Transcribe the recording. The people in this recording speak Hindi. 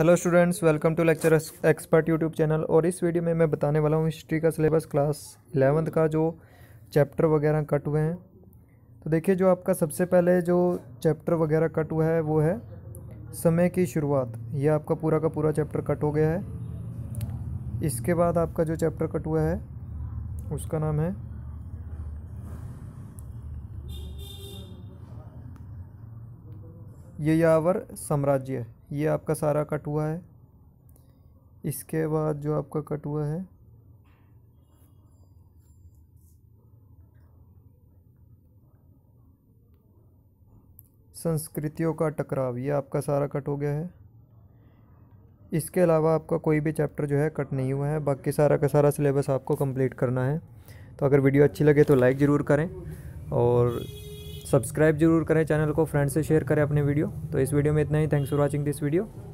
hello students welcome to lecture expert YouTube channel और इस वीडियो में मैं बताने वाला हूँ हिस्ट्री का सिलेबस क्लास इलेवंथ का जो चैप्टर वगैरह कट हुए हैं तो देखिए जो आपका सबसे पहले जो चैप्टर वगैरह कट हुआ है वो है समय की शुरुआत यह आपका पूरा का पूरा चैप्टर कट हो गया है इसके बाद आपका जो चैप्टर कट हुआ है उसका नाम है ये यावर साम्राज्य ये आपका सारा कट हुआ है इसके बाद जो आपका कट हुआ है संस्कृतियों का टकराव ये आपका सारा कट हो गया है इसके अलावा आपका कोई भी चैप्टर जो है कट नहीं हुआ है बाकी सारा का सारा सिलेबस आपको कंप्लीट करना है तो अगर वीडियो अच्छी लगे तो लाइक ज़रूर करें और सब्सक्राइब जरूर करें चैनल को फ्रेंड से शेयर करें अपने वीडियो तो इस वीडियो में इतना ही thanks for watching this video